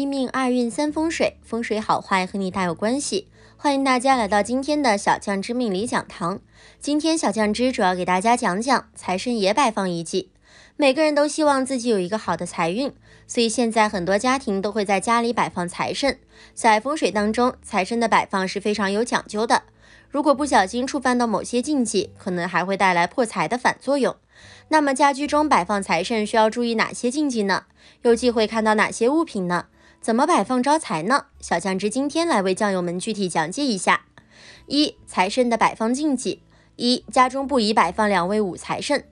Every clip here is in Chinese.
一命二运三风水，风水好坏和你大有关系。欢迎大家来到今天的小将之命理讲堂。今天小将之主要给大家讲讲财神爷摆放遗迹。每个人都希望自己有一个好的财运，所以现在很多家庭都会在家里摆放财神。在风水当中，财神的摆放是非常有讲究的。如果不小心触犯到某些禁忌，可能还会带来破财的反作用。那么家居中摆放财神需要注意哪些禁忌呢？又忌讳看到哪些物品呢？怎么摆放招财呢？小酱汁今天来为酱友们具体讲解一下。一财神的摆放禁忌，一家中不宜摆放两位武财神。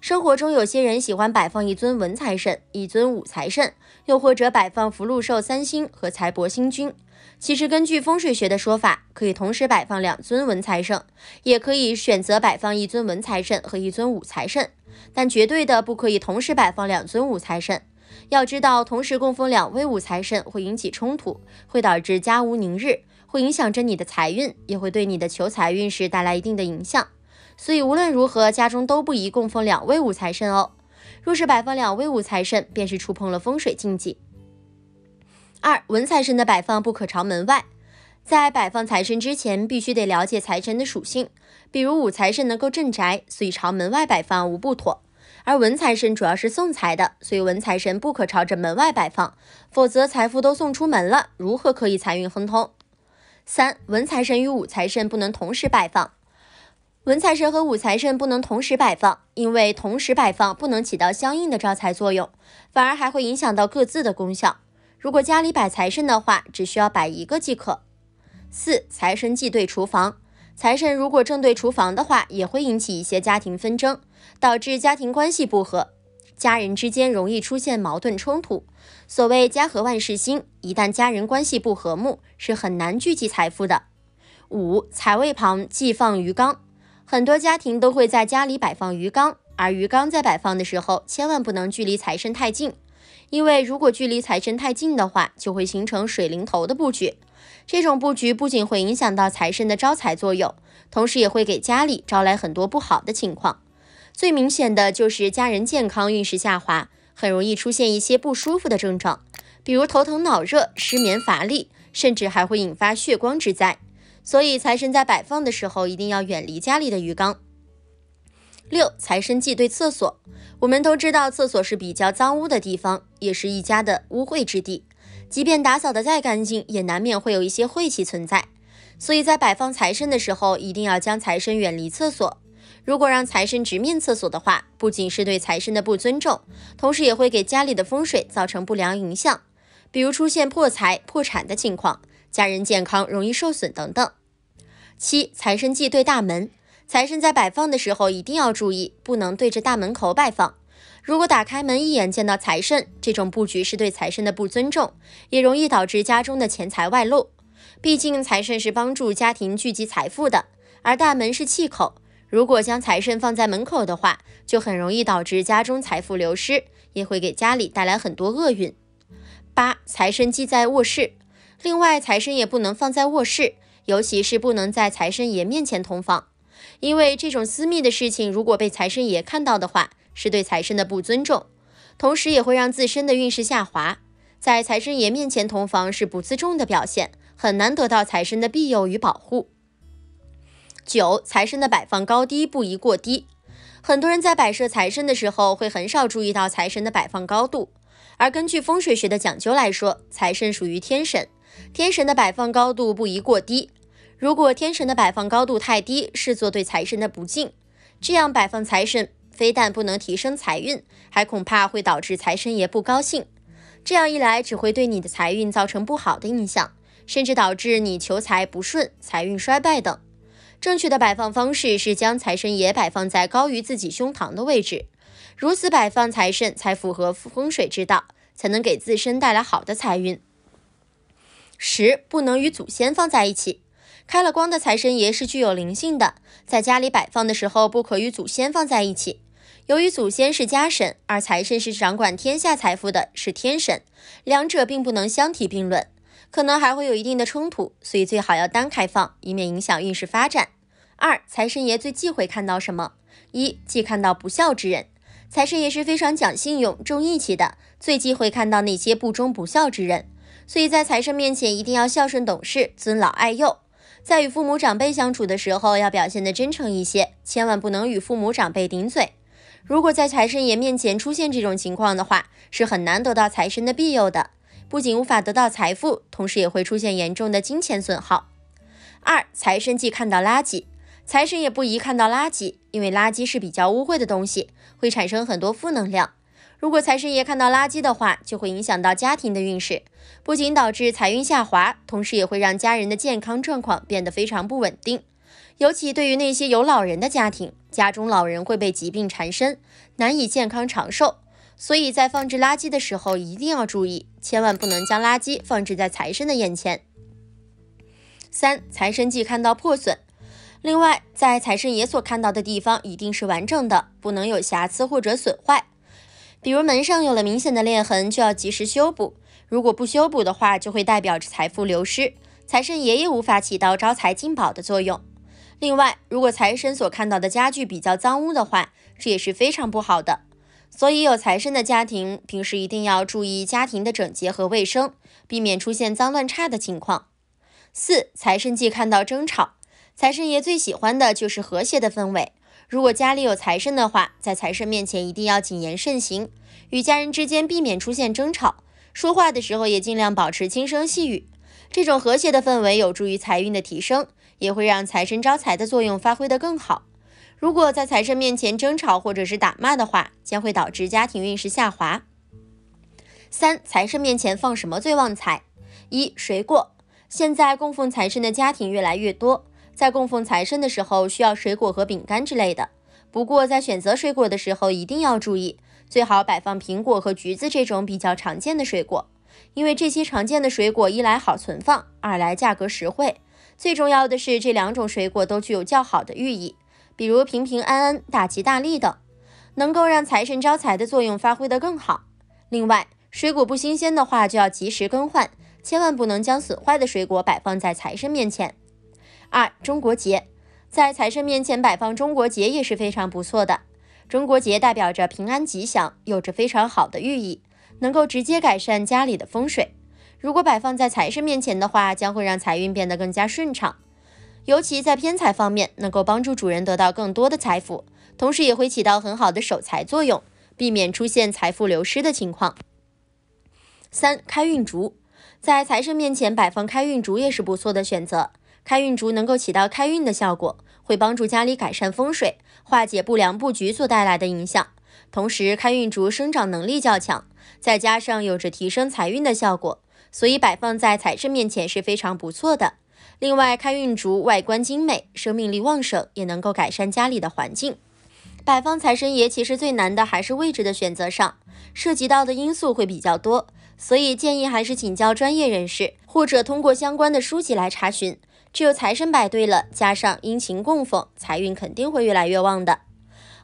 生活中有些人喜欢摆放一尊文财神、一尊武财神，又或者摆放福禄寿三星和财帛星君。其实根据风水学的说法，可以同时摆放两尊文财神，也可以选择摆放一尊文财神和一尊武财神，但绝对的不可以同时摆放两尊武财神。要知道，同时供奉两位武财神会引起冲突，会导致家无宁日，会影响着你的财运，也会对你的求财运时带来一定的影响。所以无论如何，家中都不宜供奉两位武财神哦。若是摆放两位武财神，便是触碰了风水禁忌。二文财神的摆放不可朝门外，在摆放财神之前，必须得了解财神的属性。比如武财神能够镇宅，所以朝门外摆放无不妥。而文财神主要是送财的，所以文财神不可朝着门外摆放，否则财富都送出门了，如何可以财运亨通？三、文财神与武财神不能同时摆放，文财神和武财神不能同时摆放，因为同时摆放不能起到相应的招财作用，反而还会影响到各自的功效。如果家里摆财神的话，只需要摆一个即可。四、财神忌对厨房。财神如果正对厨房的话，也会引起一些家庭纷争，导致家庭关系不和，家人之间容易出现矛盾冲突。所谓家和万事兴，一旦家人关系不和睦，是很难聚集财富的。五财位旁忌放鱼缸，很多家庭都会在家里摆放鱼缸，而鱼缸在摆放的时候，千万不能距离财神太近。因为如果距离财神太近的话，就会形成水灵头的布局。这种布局不仅会影响到财神的招财作用，同时也会给家里招来很多不好的情况。最明显的就是家人健康运势下滑，很容易出现一些不舒服的症状，比如头疼、脑热、失眠、乏力，甚至还会引发血光之灾。所以，财神在摆放的时候一定要远离家里的鱼缸。六财神忌对厕所。我们都知道，厕所是比较脏污的地方，也是一家的污秽之地。即便打扫的再干净，也难免会有一些晦气存在。所以在摆放财神的时候，一定要将财神远离厕所。如果让财神直面厕所的话，不仅是对财神的不尊重，同时也会给家里的风水造成不良影响，比如出现破财、破产的情况，家人健康容易受损等等。七财神忌对大门。财神在摆放的时候一定要注意，不能对着大门口摆放。如果打开门一眼见到财神，这种布局是对财神的不尊重，也容易导致家中的钱财外露。毕竟财神是帮助家庭聚集财富的，而大门是气口，如果将财神放在门口的话，就很容易导致家中财富流失，也会给家里带来很多厄运。八财神忌在卧室，另外财神也不能放在卧室，尤其是不能在财神爷面前同房。因为这种私密的事情，如果被财神爷看到的话，是对财神的不尊重，同时也会让自身的运势下滑。在财神爷面前同房是不自重的表现，很难得到财神的庇佑与保护。九财神的摆放高低不宜过低，很多人在摆设财神的时候会很少注意到财神的摆放高度，而根据风水学的讲究来说，财神属于天神，天神的摆放高度不宜过低。如果天神的摆放高度太低，视作对财神的不敬，这样摆放财神，非但不能提升财运，还恐怕会导致财神爷不高兴。这样一来，只会对你的财运造成不好的影响，甚至导致你求财不顺、财运衰败等。正确的摆放方式是将财神爷摆放在高于自己胸膛的位置，如此摆放财神才符合风水之道，才能给自身带来好的财运。十不能与祖先放在一起。开了光的财神爷是具有灵性的，在家里摆放的时候不可与祖先放在一起。由于祖先是家神，而财神是掌管天下财富的，是天神，两者并不能相提并论，可能还会有一定的冲突，所以最好要单开放，以免影响运势发展。二、财神爷最忌讳看到什么？一忌看到不孝之人，财神爷是非常讲信用、重义气的，最忌讳看到那些不忠不孝之人，所以在财神面前一定要孝顺懂事、尊老爱幼。在与父母长辈相处的时候，要表现得真诚一些，千万不能与父母长辈顶嘴。如果在财神爷面前出现这种情况的话，是很难得到财神的庇佑的，不仅无法得到财富，同时也会出现严重的金钱损耗。二，财神忌看到垃圾，财神也不宜看到垃圾，因为垃圾是比较污秽的东西，会产生很多负能量。如果财神爷看到垃圾的话，就会影响到家庭的运势，不仅导致财运下滑，同时也会让家人的健康状况变得非常不稳定。尤其对于那些有老人的家庭，家中老人会被疾病缠身，难以健康长寿。所以在放置垃圾的时候一定要注意，千万不能将垃圾放置在财神的眼前。三，财神忌看到破损。另外，在财神爷所看到的地方一定是完整的，不能有瑕疵或者损坏。比如门上有了明显的裂痕，就要及时修补。如果不修补的话，就会代表着财富流失，财神爷爷无法起到招财进宝的作用。另外，如果财神所看到的家具比较脏污的话，这也是非常不好的。所以有财神的家庭平时一定要注意家庭的整洁和卫生，避免出现脏乱差的情况。四，财神忌看到争吵，财神爷最喜欢的就是和谐的氛围。如果家里有财神的话，在财神面前一定要谨言慎行，与家人之间避免出现争吵，说话的时候也尽量保持轻声细语。这种和谐的氛围有助于财运的提升，也会让财神招财的作用发挥得更好。如果在财神面前争吵或者是打骂的话，将会导致家庭运势下滑。三、财神面前放什么最旺财？一、水果。现在供奉财神的家庭越来越多。在供奉财神的时候，需要水果和饼干之类的。不过在选择水果的时候，一定要注意，最好摆放苹果和橘子这种比较常见的水果，因为这些常见的水果一来好存放，二来价格实惠。最重要的是，这两种水果都具有较好的寓意，比如平平安安、大吉大利等，能够让财神招财的作用发挥得更好。另外，水果不新鲜的话，就要及时更换，千万不能将损坏的水果摆放在财神面前。二中国结，在财神面前摆放中国结也是非常不错的。中国结代表着平安吉祥，有着非常好的寓意，能够直接改善家里的风水。如果摆放在财神面前的话，将会让财运变得更加顺畅。尤其在偏财方面，能够帮助主人得到更多的财富，同时也会起到很好的守财作用，避免出现财富流失的情况。三开运竹，在财神面前摆放开运竹也是不错的选择。开运竹能够起到开运的效果，会帮助家里改善风水，化解不良布局所带来的影响。同时，开运竹生长能力较强，再加上有着提升财运的效果，所以摆放在财神面前是非常不错的。另外，开运竹外观精美，生命力旺盛，也能够改善家里的环境。摆放财神爷其实最难的还是位置的选择上，涉及到的因素会比较多，所以建议还是请教专业人士，或者通过相关的书籍来查询。只有财神摆对了，加上殷勤供奉，财运肯定会越来越旺的。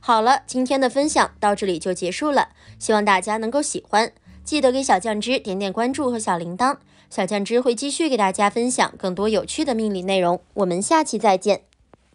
好了，今天的分享到这里就结束了，希望大家能够喜欢，记得给小酱汁点点关注和小铃铛，小酱汁会继续给大家分享更多有趣的命理内容。我们下期再见。